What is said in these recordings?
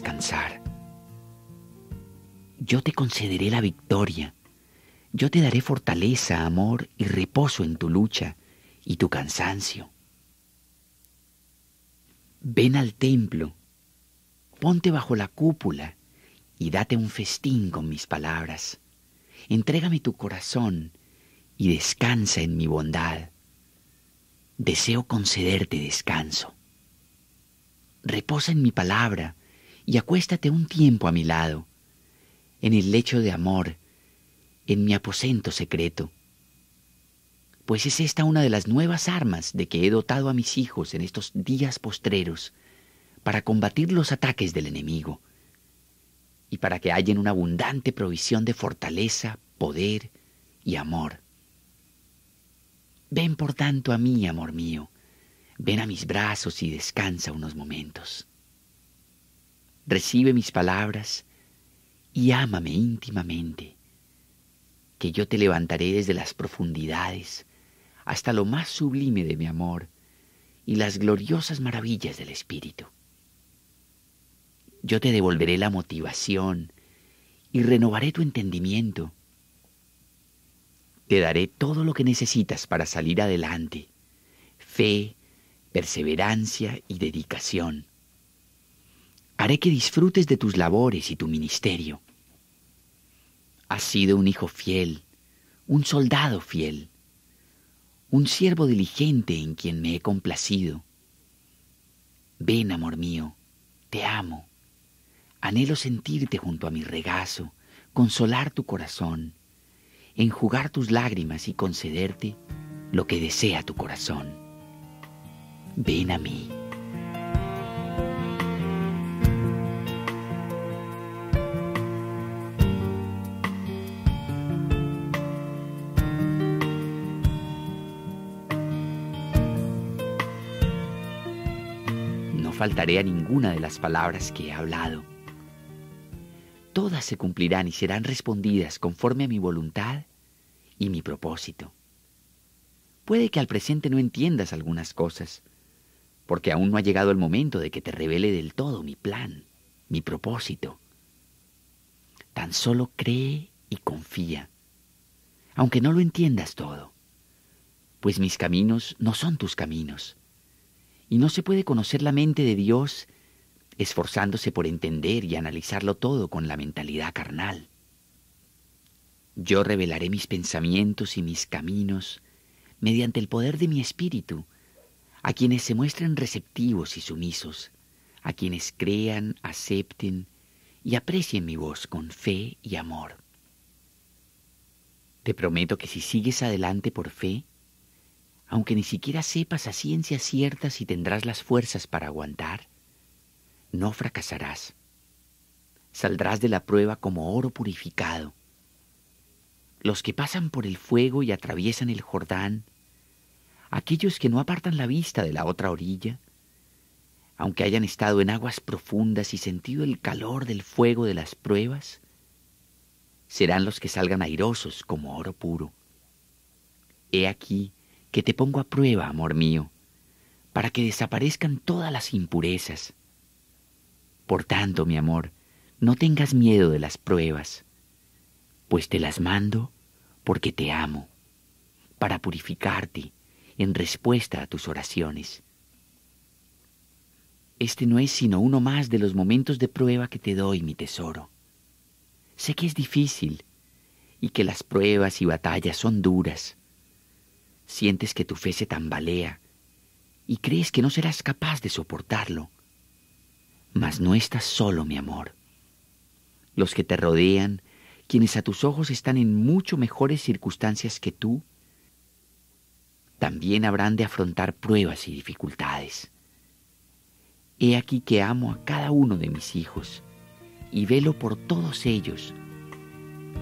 descansar. Yo te concederé la victoria. Yo te daré fortaleza, amor y reposo en tu lucha y tu cansancio. Ven al templo, ponte bajo la cúpula y date un festín con mis palabras. Entrégame tu corazón y descansa en mi bondad. Deseo concederte descanso. Reposa en mi palabra y acuéstate un tiempo a mi lado, en el lecho de amor, en mi aposento secreto. Pues es esta una de las nuevas armas de que he dotado a mis hijos en estos días postreros para combatir los ataques del enemigo y para que hallen una abundante provisión de fortaleza, poder y amor. Ven por tanto a mí, amor mío, ven a mis brazos y descansa unos momentos recibe mis palabras y ámame íntimamente, que yo te levantaré desde las profundidades hasta lo más sublime de mi amor y las gloriosas maravillas del Espíritu. Yo te devolveré la motivación y renovaré tu entendimiento. Te daré todo lo que necesitas para salir adelante, fe, perseverancia y dedicación. Haré que disfrutes de tus labores y tu ministerio. Has sido un hijo fiel, un soldado fiel, un siervo diligente en quien me he complacido. Ven, amor mío, te amo. Anhelo sentirte junto a mi regazo, consolar tu corazón, enjugar tus lágrimas y concederte lo que desea tu corazón. Ven a mí. faltaré a ninguna de las palabras que he hablado. Todas se cumplirán y serán respondidas conforme a mi voluntad y mi propósito. Puede que al presente no entiendas algunas cosas, porque aún no ha llegado el momento de que te revele del todo mi plan, mi propósito. Tan solo cree y confía, aunque no lo entiendas todo, pues mis caminos no son tus caminos y no se puede conocer la mente de Dios esforzándose por entender y analizarlo todo con la mentalidad carnal. Yo revelaré mis pensamientos y mis caminos mediante el poder de mi espíritu a quienes se muestran receptivos y sumisos, a quienes crean, acepten y aprecien mi voz con fe y amor. Te prometo que si sigues adelante por fe, aunque ni siquiera sepas a ciencias ciertas y tendrás las fuerzas para aguantar, no fracasarás. Saldrás de la prueba como oro purificado. Los que pasan por el fuego y atraviesan el Jordán, aquellos que no apartan la vista de la otra orilla, aunque hayan estado en aguas profundas y sentido el calor del fuego de las pruebas, serán los que salgan airosos como oro puro. He aquí que te pongo a prueba, amor mío, para que desaparezcan todas las impurezas. Por tanto, mi amor, no tengas miedo de las pruebas, pues te las mando porque te amo, para purificarte en respuesta a tus oraciones. Este no es sino uno más de los momentos de prueba que te doy, mi tesoro. Sé que es difícil y que las pruebas y batallas son duras, Sientes que tu fe se tambalea y crees que no serás capaz de soportarlo. Mas no estás solo, mi amor. Los que te rodean, quienes a tus ojos están en mucho mejores circunstancias que tú, también habrán de afrontar pruebas y dificultades. He aquí que amo a cada uno de mis hijos y velo por todos ellos,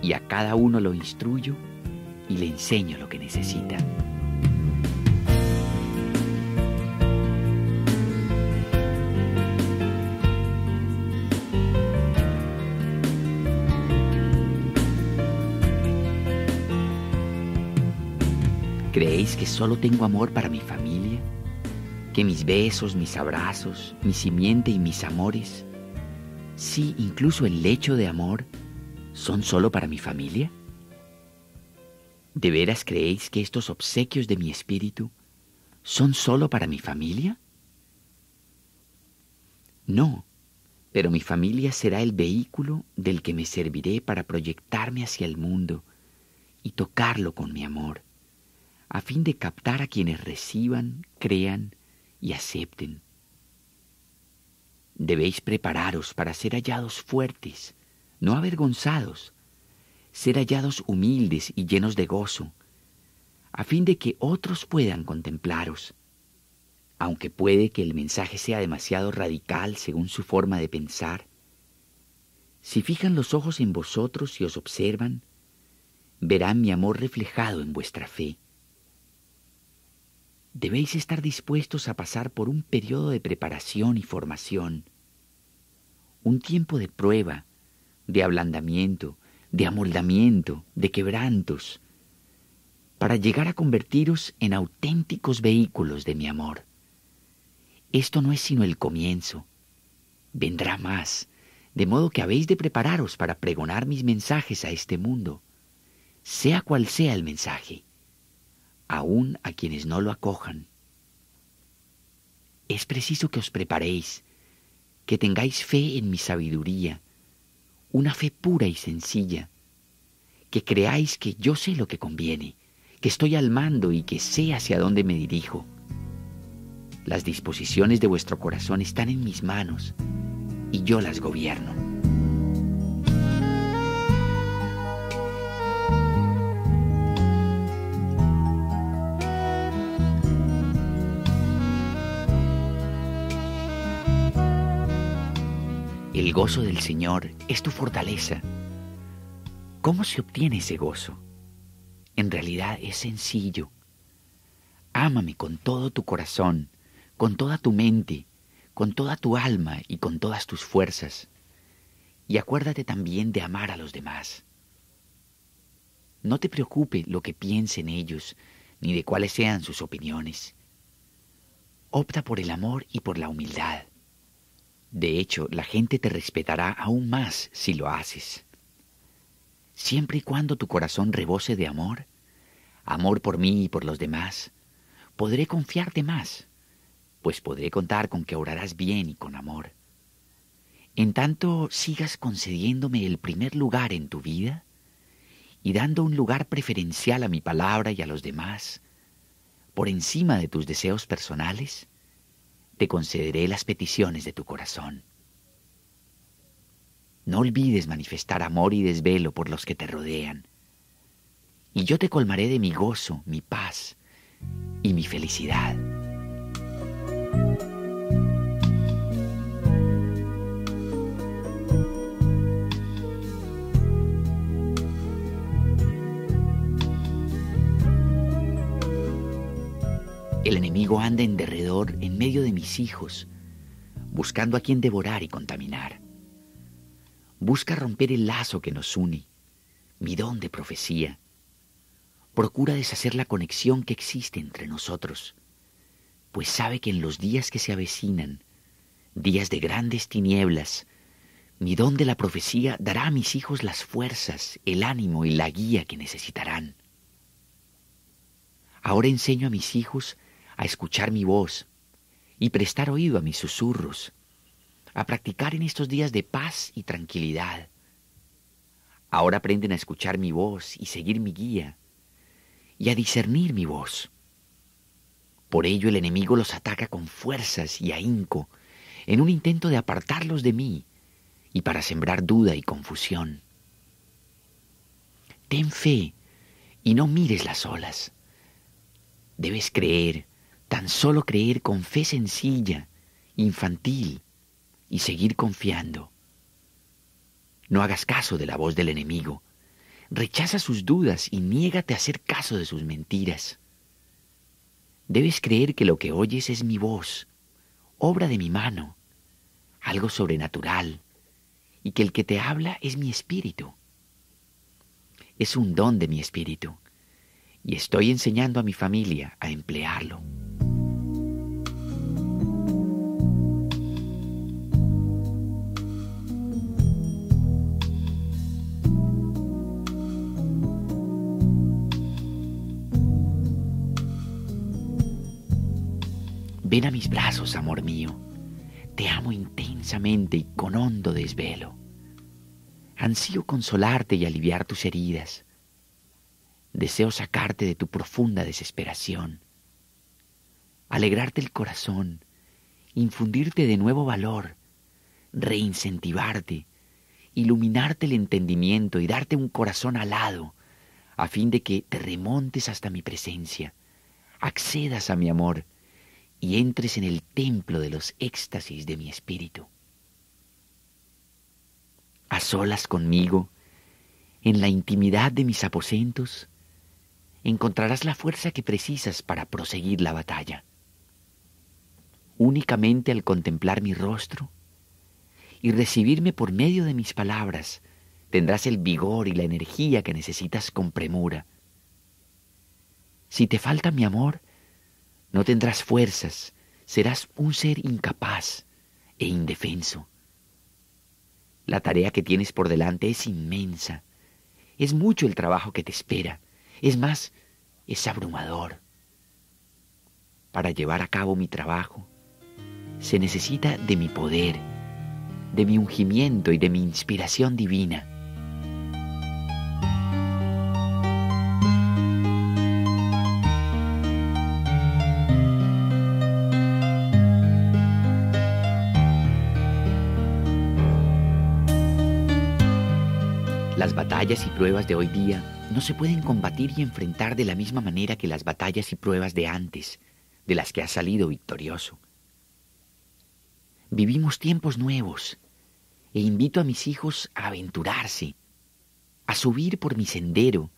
y a cada uno lo instruyo y le enseño lo que necesita. ¿Creéis que solo tengo amor para mi familia? ¿Que mis besos, mis abrazos, mi simiente y mis amores, sí, incluso el lecho de amor, son solo para mi familia? ¿De veras creéis que estos obsequios de mi espíritu son solo para mi familia? No, pero mi familia será el vehículo del que me serviré para proyectarme hacia el mundo y tocarlo con mi amor a fin de captar a quienes reciban, crean y acepten. Debéis prepararos para ser hallados fuertes, no avergonzados, ser hallados humildes y llenos de gozo, a fin de que otros puedan contemplaros. Aunque puede que el mensaje sea demasiado radical según su forma de pensar, si fijan los ojos en vosotros y os observan, verán mi amor reflejado en vuestra fe debéis estar dispuestos a pasar por un periodo de preparación y formación, un tiempo de prueba, de ablandamiento, de amoldamiento, de quebrantos, para llegar a convertiros en auténticos vehículos de mi amor. Esto no es sino el comienzo. Vendrá más, de modo que habéis de prepararos para pregonar mis mensajes a este mundo, sea cual sea el mensaje aún a quienes no lo acojan. Es preciso que os preparéis, que tengáis fe en mi sabiduría, una fe pura y sencilla, que creáis que yo sé lo que conviene, que estoy al mando y que sé hacia dónde me dirijo. Las disposiciones de vuestro corazón están en mis manos y yo las gobierno. gozo del Señor es tu fortaleza. ¿Cómo se obtiene ese gozo? En realidad es sencillo. Ámame con todo tu corazón, con toda tu mente, con toda tu alma y con todas tus fuerzas. Y acuérdate también de amar a los demás. No te preocupe lo que piensen ellos, ni de cuáles sean sus opiniones. Opta por el amor y por la humildad. De hecho, la gente te respetará aún más si lo haces. Siempre y cuando tu corazón rebose de amor, amor por mí y por los demás, podré confiarte más, pues podré contar con que orarás bien y con amor. En tanto sigas concediéndome el primer lugar en tu vida y dando un lugar preferencial a mi palabra y a los demás, por encima de tus deseos personales, te concederé las peticiones de tu corazón. No olvides manifestar amor y desvelo por los que te rodean. Y yo te colmaré de mi gozo, mi paz y mi felicidad. El enemigo anda en derredor en medio de mis hijos, buscando a quien devorar y contaminar. Busca romper el lazo que nos une, mi don de profecía. Procura deshacer la conexión que existe entre nosotros, pues sabe que en los días que se avecinan, días de grandes tinieblas, mi don de la profecía dará a mis hijos las fuerzas, el ánimo y la guía que necesitarán. Ahora enseño a mis hijos a escuchar mi voz y prestar oído a mis susurros, a practicar en estos días de paz y tranquilidad. Ahora aprenden a escuchar mi voz y seguir mi guía y a discernir mi voz. Por ello el enemigo los ataca con fuerzas y ahínco en un intento de apartarlos de mí y para sembrar duda y confusión. Ten fe y no mires las olas. Debes creer Tan solo creer con fe sencilla, infantil, y seguir confiando. No hagas caso de la voz del enemigo. Rechaza sus dudas y niégate a hacer caso de sus mentiras. Debes creer que lo que oyes es mi voz, obra de mi mano, algo sobrenatural, y que el que te habla es mi espíritu. Es un don de mi espíritu, y estoy enseñando a mi familia a emplearlo. Ven a mis brazos, amor mío. Te amo intensamente y con hondo desvelo. Ansío consolarte y aliviar tus heridas. Deseo sacarte de tu profunda desesperación, alegrarte el corazón, infundirte de nuevo valor, reincentivarte, iluminarte el entendimiento y darte un corazón alado, a fin de que te remontes hasta mi presencia, accedas a mi amor, y entres en el templo de los éxtasis de mi espíritu. A solas conmigo, en la intimidad de mis aposentos, encontrarás la fuerza que precisas para proseguir la batalla. Únicamente al contemplar mi rostro y recibirme por medio de mis palabras, tendrás el vigor y la energía que necesitas con premura. Si te falta mi amor, no tendrás fuerzas, serás un ser incapaz e indefenso. La tarea que tienes por delante es inmensa. Es mucho el trabajo que te espera. Es más, es abrumador. Para llevar a cabo mi trabajo, se necesita de mi poder, de mi ungimiento y de mi inspiración divina. batallas y pruebas de hoy día no se pueden combatir y enfrentar de la misma manera que las batallas y pruebas de antes, de las que ha salido victorioso. Vivimos tiempos nuevos e invito a mis hijos a aventurarse, a subir por mi sendero,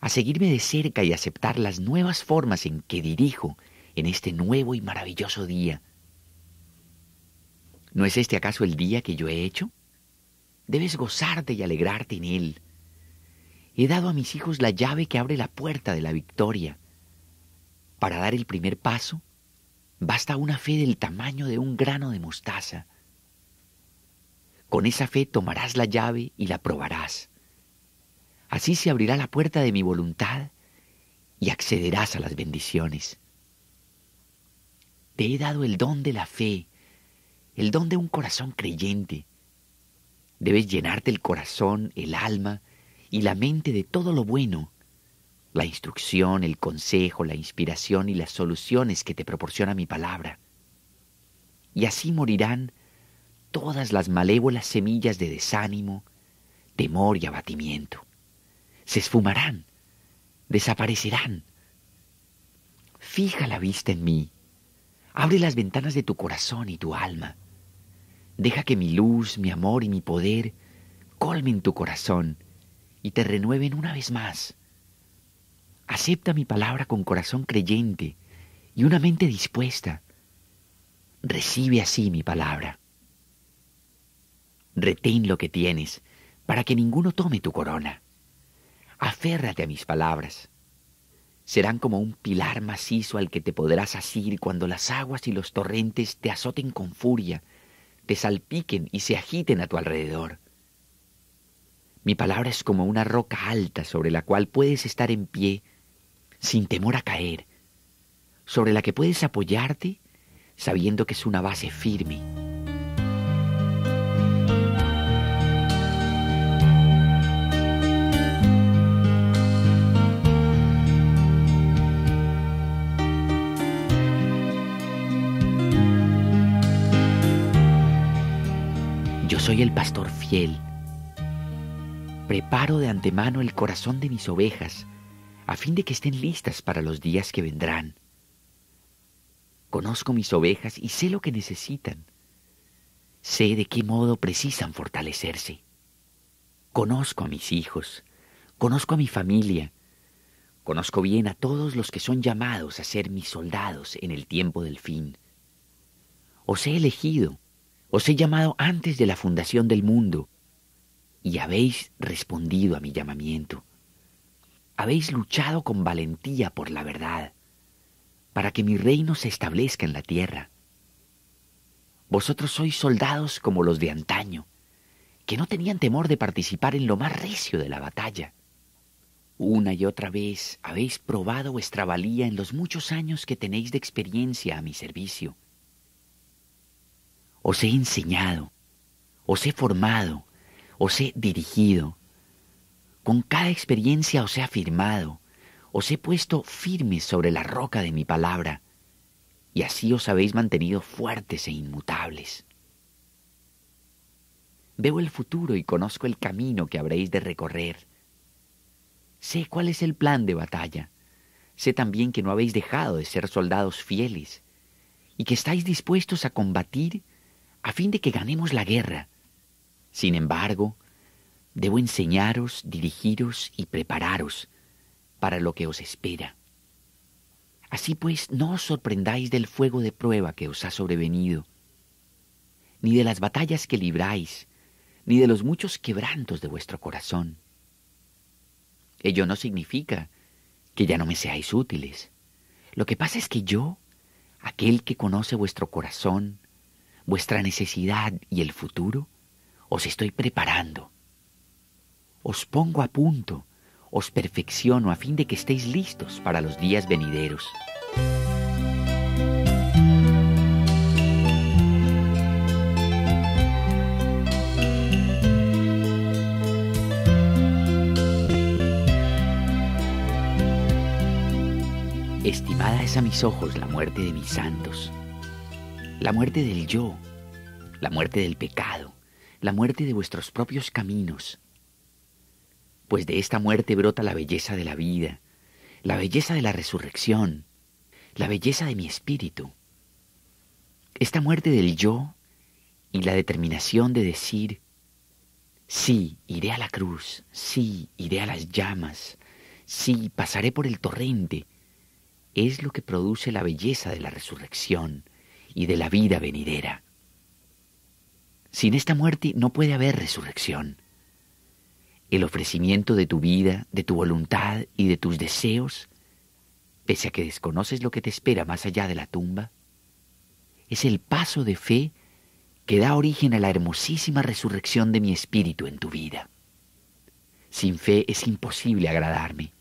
a seguirme de cerca y aceptar las nuevas formas en que dirijo en este nuevo y maravilloso día. ¿No es este acaso el día que yo he hecho? Debes gozarte y alegrarte en Él. He dado a mis hijos la llave que abre la puerta de la victoria. Para dar el primer paso, basta una fe del tamaño de un grano de mostaza. Con esa fe tomarás la llave y la probarás. Así se abrirá la puerta de mi voluntad y accederás a las bendiciones. Te he dado el don de la fe, el don de un corazón creyente. Debes llenarte el corazón, el alma y la mente de todo lo bueno, la instrucción, el consejo, la inspiración y las soluciones que te proporciona mi palabra. Y así morirán todas las malévolas semillas de desánimo, temor y abatimiento. Se esfumarán, desaparecerán. Fija la vista en mí, abre las ventanas de tu corazón y tu alma Deja que mi luz, mi amor y mi poder colmen tu corazón y te renueven una vez más. Acepta mi palabra con corazón creyente y una mente dispuesta. Recibe así mi palabra. Retén lo que tienes para que ninguno tome tu corona. Aférrate a mis palabras. Serán como un pilar macizo al que te podrás asir cuando las aguas y los torrentes te azoten con furia te salpiquen y se agiten a tu alrededor. Mi palabra es como una roca alta sobre la cual puedes estar en pie sin temor a caer, sobre la que puedes apoyarte sabiendo que es una base firme. Yo soy el pastor fiel. Preparo de antemano el corazón de mis ovejas, a fin de que estén listas para los días que vendrán. Conozco mis ovejas y sé lo que necesitan. Sé de qué modo precisan fortalecerse. Conozco a mis hijos, conozco a mi familia, conozco bien a todos los que son llamados a ser mis soldados en el tiempo del fin. Os he elegido os he llamado antes de la fundación del mundo, y habéis respondido a mi llamamiento. Habéis luchado con valentía por la verdad, para que mi reino se establezca en la tierra. Vosotros sois soldados como los de antaño, que no tenían temor de participar en lo más recio de la batalla. Una y otra vez habéis probado vuestra valía en los muchos años que tenéis de experiencia a mi servicio os he enseñado, os he formado, os he dirigido. Con cada experiencia os he afirmado, os he puesto firmes sobre la roca de mi palabra, y así os habéis mantenido fuertes e inmutables. Veo el futuro y conozco el camino que habréis de recorrer. Sé cuál es el plan de batalla. Sé también que no habéis dejado de ser soldados fieles y que estáis dispuestos a combatir a fin de que ganemos la guerra. Sin embargo, debo enseñaros, dirigiros y prepararos para lo que os espera. Así pues, no os sorprendáis del fuego de prueba que os ha sobrevenido, ni de las batallas que libráis, ni de los muchos quebrantos de vuestro corazón. Ello no significa que ya no me seáis útiles. Lo que pasa es que yo, aquel que conoce vuestro corazón, vuestra necesidad y el futuro, os estoy preparando. Os pongo a punto, os perfecciono a fin de que estéis listos para los días venideros. Estimada es a mis ojos la muerte de mis santos la muerte del yo, la muerte del pecado, la muerte de vuestros propios caminos. Pues de esta muerte brota la belleza de la vida, la belleza de la resurrección, la belleza de mi espíritu. Esta muerte del yo y la determinación de decir, sí, iré a la cruz, sí, iré a las llamas, sí, pasaré por el torrente, es lo que produce la belleza de la resurrección, y de la vida venidera. Sin esta muerte no puede haber resurrección. El ofrecimiento de tu vida, de tu voluntad y de tus deseos, pese a que desconoces lo que te espera más allá de la tumba, es el paso de fe que da origen a la hermosísima resurrección de mi espíritu en tu vida. Sin fe es imposible agradarme.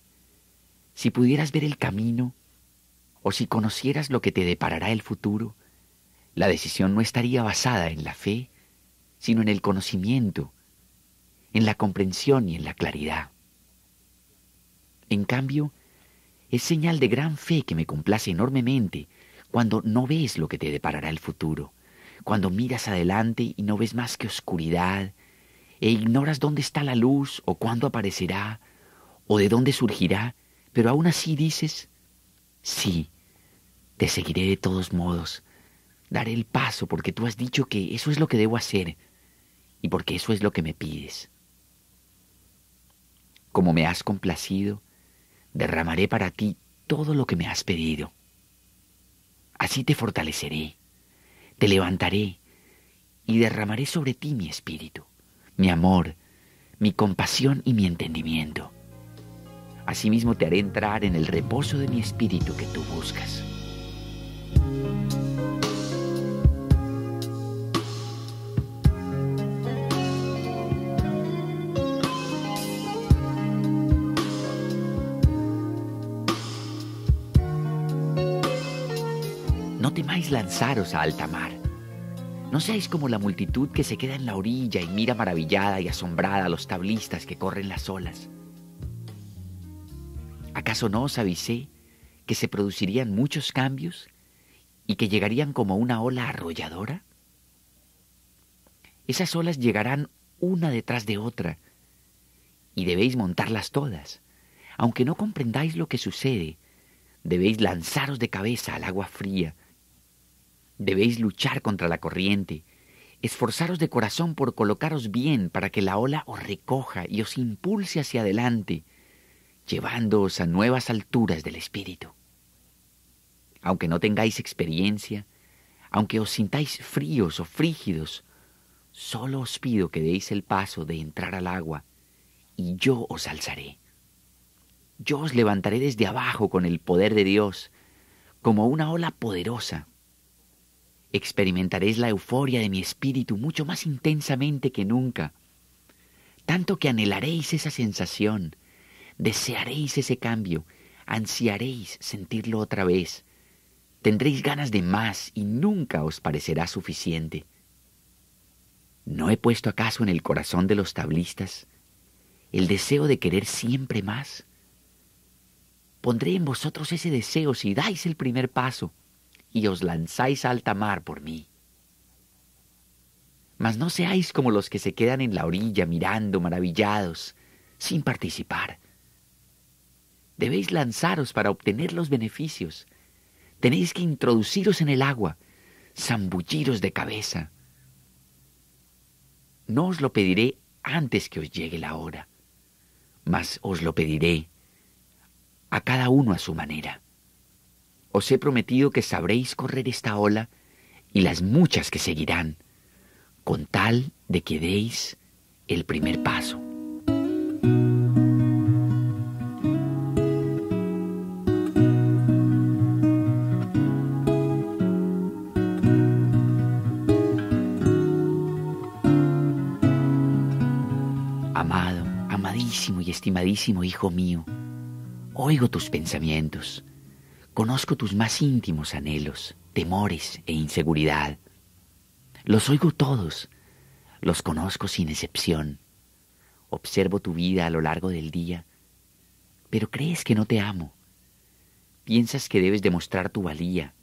Si pudieras ver el camino, o si conocieras lo que te deparará el futuro, la decisión no estaría basada en la fe, sino en el conocimiento, en la comprensión y en la claridad. En cambio, es señal de gran fe que me complace enormemente cuando no ves lo que te deparará el futuro, cuando miras adelante y no ves más que oscuridad, e ignoras dónde está la luz o cuándo aparecerá o de dónde surgirá, pero aún así dices, sí, te seguiré de todos modos, daré el paso porque tú has dicho que eso es lo que debo hacer y porque eso es lo que me pides. Como me has complacido, derramaré para ti todo lo que me has pedido. Así te fortaleceré, te levantaré y derramaré sobre ti mi espíritu, mi amor, mi compasión y mi entendimiento. Asimismo te haré entrar en el reposo de mi espíritu que tú buscas. lanzaros a alta mar. No seáis como la multitud que se queda en la orilla y mira maravillada y asombrada a los tablistas que corren las olas. ¿Acaso no os avisé que se producirían muchos cambios y que llegarían como una ola arrolladora? Esas olas llegarán una detrás de otra y debéis montarlas todas. Aunque no comprendáis lo que sucede, debéis lanzaros de cabeza al agua fría Debéis luchar contra la corriente. Esforzaros de corazón por colocaros bien para que la ola os recoja y os impulse hacia adelante, llevándoos a nuevas alturas del espíritu. Aunque no tengáis experiencia, aunque os sintáis fríos o frígidos, solo os pido que deis el paso de entrar al agua, y yo os alzaré. Yo os levantaré desde abajo con el poder de Dios, como una ola poderosa experimentaréis la euforia de mi espíritu mucho más intensamente que nunca, tanto que anhelaréis esa sensación, desearéis ese cambio, ansiaréis sentirlo otra vez, tendréis ganas de más y nunca os parecerá suficiente. ¿No he puesto acaso en el corazón de los tablistas el deseo de querer siempre más? Pondré en vosotros ese deseo si dais el primer paso y os lanzáis a alta mar por mí. Mas no seáis como los que se quedan en la orilla mirando, maravillados, sin participar. Debéis lanzaros para obtener los beneficios. Tenéis que introduciros en el agua, zambulliros de cabeza. No os lo pediré antes que os llegue la hora, mas os lo pediré a cada uno a su manera. Os he prometido que sabréis correr esta ola y las muchas que seguirán, con tal de que deis el primer paso. Amado, amadísimo y estimadísimo Hijo mío, oigo tus pensamientos Conozco tus más íntimos anhelos, temores e inseguridad. Los oigo todos, los conozco sin excepción. Observo tu vida a lo largo del día, pero crees que no te amo. Piensas que debes demostrar tu valía,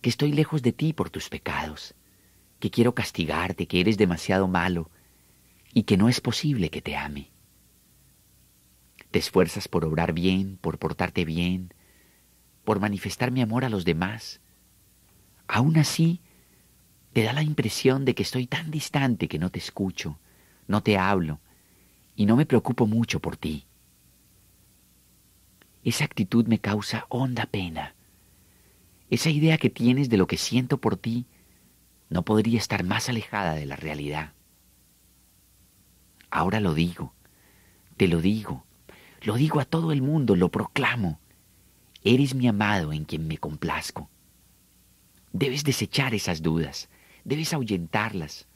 que estoy lejos de ti por tus pecados, que quiero castigarte, que eres demasiado malo y que no es posible que te ame. Te esfuerzas por obrar bien, por portarte bien, por manifestar mi amor a los demás. Aún así, te da la impresión de que estoy tan distante que no te escucho, no te hablo y no me preocupo mucho por ti. Esa actitud me causa honda pena. Esa idea que tienes de lo que siento por ti no podría estar más alejada de la realidad. Ahora lo digo, te lo digo, lo digo a todo el mundo, lo proclamo. Eres mi amado en quien me complazco. Debes desechar esas dudas, debes ahuyentarlas.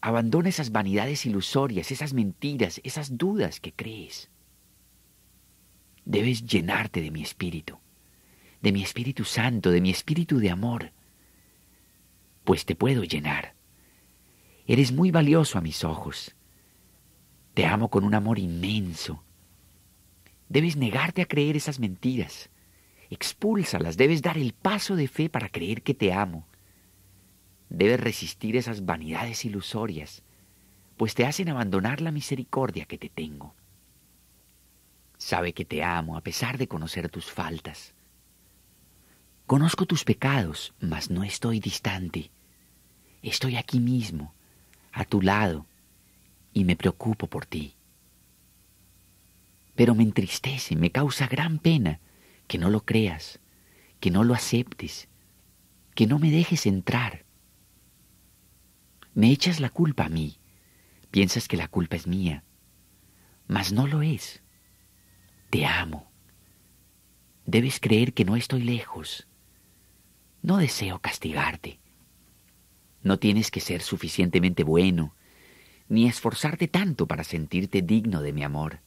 Abandona esas vanidades ilusorias, esas mentiras, esas dudas que crees. Debes llenarte de mi espíritu, de mi espíritu santo, de mi espíritu de amor, pues te puedo llenar. Eres muy valioso a mis ojos. Te amo con un amor inmenso Debes negarte a creer esas mentiras. Expúlsalas, debes dar el paso de fe para creer que te amo. Debes resistir esas vanidades ilusorias, pues te hacen abandonar la misericordia que te tengo. Sabe que te amo a pesar de conocer tus faltas. Conozco tus pecados, mas no estoy distante. Estoy aquí mismo, a tu lado, y me preocupo por ti pero me entristece, me causa gran pena que no lo creas, que no lo aceptes, que no me dejes entrar. Me echas la culpa a mí, piensas que la culpa es mía, mas no lo es. Te amo. Debes creer que no estoy lejos. No deseo castigarte. No tienes que ser suficientemente bueno, ni esforzarte tanto para sentirte digno de mi amor.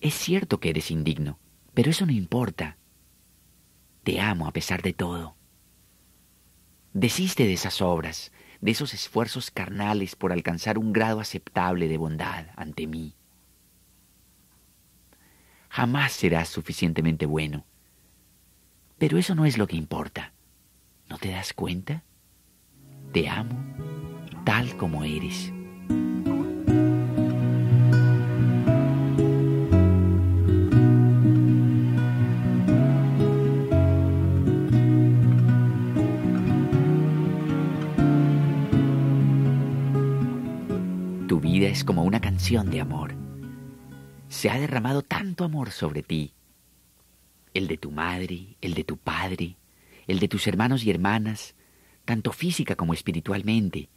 Es cierto que eres indigno, pero eso no importa. Te amo a pesar de todo. Desiste de esas obras, de esos esfuerzos carnales por alcanzar un grado aceptable de bondad ante mí. Jamás serás suficientemente bueno. Pero eso no es lo que importa. ¿No te das cuenta? Te amo tal como eres. como una canción de amor. Se ha derramado tanto amor sobre ti, el de tu madre, el de tu padre, el de tus hermanos y hermanas, tanto física como espiritualmente,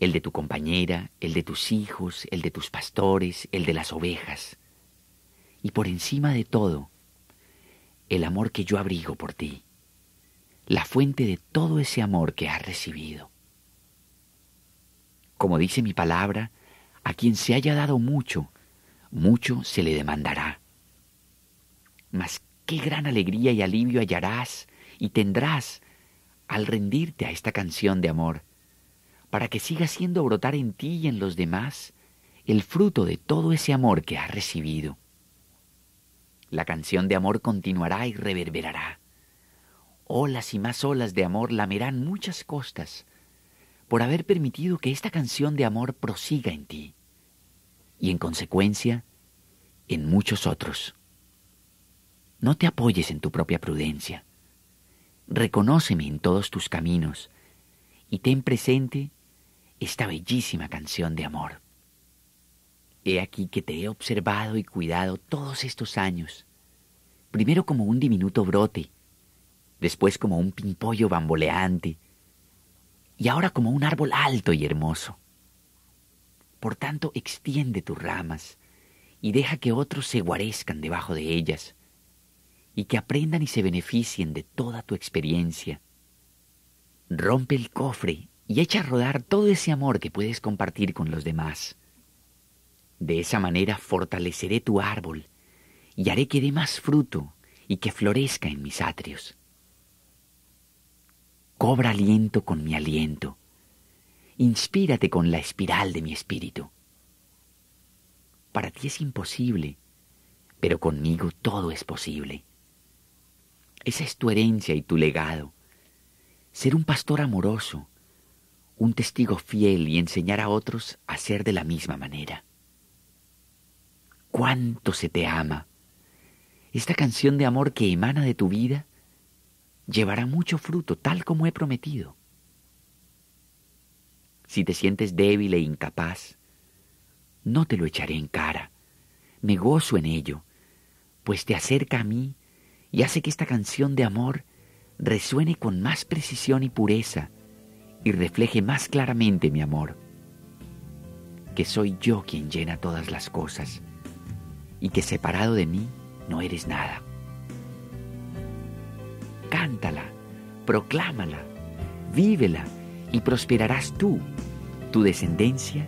el de tu compañera, el de tus hijos, el de tus pastores, el de las ovejas. Y por encima de todo, el amor que yo abrigo por ti, la fuente de todo ese amor que has recibido. Como dice mi palabra, a quien se haya dado mucho, mucho se le demandará. Mas qué gran alegría y alivio hallarás y tendrás al rendirte a esta canción de amor, para que siga siendo brotar en ti y en los demás el fruto de todo ese amor que has recibido. La canción de amor continuará y reverberará. Olas y más olas de amor lamerán muchas costas, por haber permitido que esta canción de amor prosiga en ti y en consecuencia en muchos otros. No te apoyes en tu propia prudencia. Reconóceme en todos tus caminos y ten presente esta bellísima canción de amor. He aquí que te he observado y cuidado todos estos años, primero como un diminuto brote, después como un pimpollo bamboleante, y ahora como un árbol alto y hermoso. Por tanto, extiende tus ramas y deja que otros se guarezcan debajo de ellas y que aprendan y se beneficien de toda tu experiencia. Rompe el cofre y echa a rodar todo ese amor que puedes compartir con los demás. De esa manera fortaleceré tu árbol y haré que dé más fruto y que florezca en mis atrios. Cobra aliento con mi aliento. Inspírate con la espiral de mi espíritu. Para ti es imposible, pero conmigo todo es posible. Esa es tu herencia y tu legado. Ser un pastor amoroso, un testigo fiel y enseñar a otros a ser de la misma manera. ¿Cuánto se te ama? Esta canción de amor que emana de tu vida llevará mucho fruto, tal como he prometido. Si te sientes débil e incapaz, no te lo echaré en cara. Me gozo en ello, pues te acerca a mí y hace que esta canción de amor resuene con más precisión y pureza y refleje más claramente mi amor, que soy yo quien llena todas las cosas y que separado de mí no eres nada cántala, proclámala, vívela y prosperarás tú, tu descendencia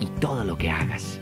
y todo lo que hagas.